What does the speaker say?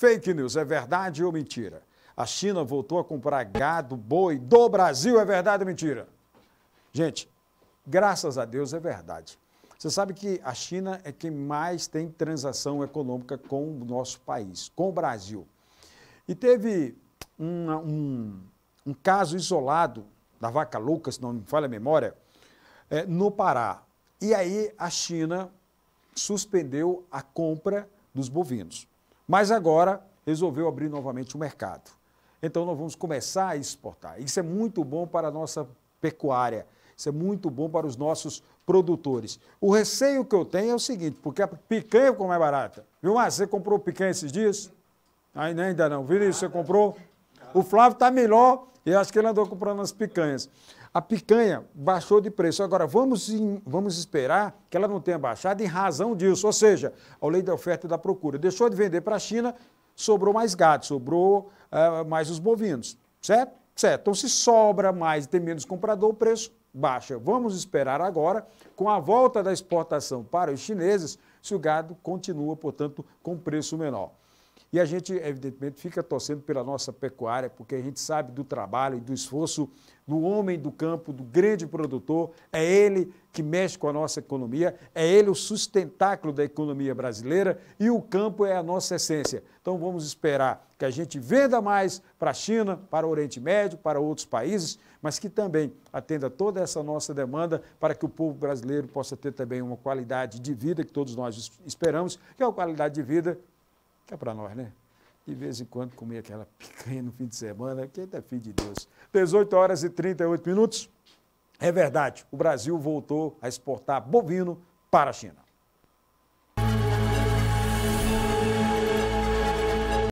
Fake news, é verdade ou mentira? A China voltou a comprar gado, boi do Brasil, é verdade ou mentira? Gente, graças a Deus é verdade. Você sabe que a China é quem mais tem transação econômica com o nosso país, com o Brasil. E teve um, um, um caso isolado da vaca louca, se não me falha a memória, é, no Pará. E aí a China suspendeu a compra dos bovinos mas agora resolveu abrir novamente o mercado. Então nós vamos começar a exportar. Isso é muito bom para a nossa pecuária, isso é muito bom para os nossos produtores. O receio que eu tenho é o seguinte, porque a picanha como é barata. Viu, Márcio, você comprou picanha esses dias? Ainda, não. Viu isso? você comprou? O Flávio está melhor eu acho que ele andou comprando as picanhas. A picanha baixou de preço. Agora, vamos, vamos esperar que ela não tenha baixado em razão disso, ou seja, a lei da oferta e da procura. Deixou de vender para a China, sobrou mais gado, sobrou uh, mais os bovinos, certo? Certo. Então, se sobra mais e tem menos comprador, o preço baixa. Vamos esperar agora, com a volta da exportação para os chineses, se o gado continua, portanto, com preço menor. E a gente, evidentemente, fica torcendo pela nossa pecuária, porque a gente sabe do trabalho e do esforço do homem do campo, do grande produtor. É ele que mexe com a nossa economia, é ele o sustentáculo da economia brasileira e o campo é a nossa essência. Então vamos esperar que a gente venda mais para a China, para o Oriente Médio, para outros países, mas que também atenda toda essa nossa demanda para que o povo brasileiro possa ter também uma qualidade de vida que todos nós esperamos, que é a qualidade de vida Cá para nós, né? De vez em quando comer aquela picanha no fim de semana, que ainda é filho de Deus. 18 horas e 38 minutos. É verdade, o Brasil voltou a exportar bovino para a China.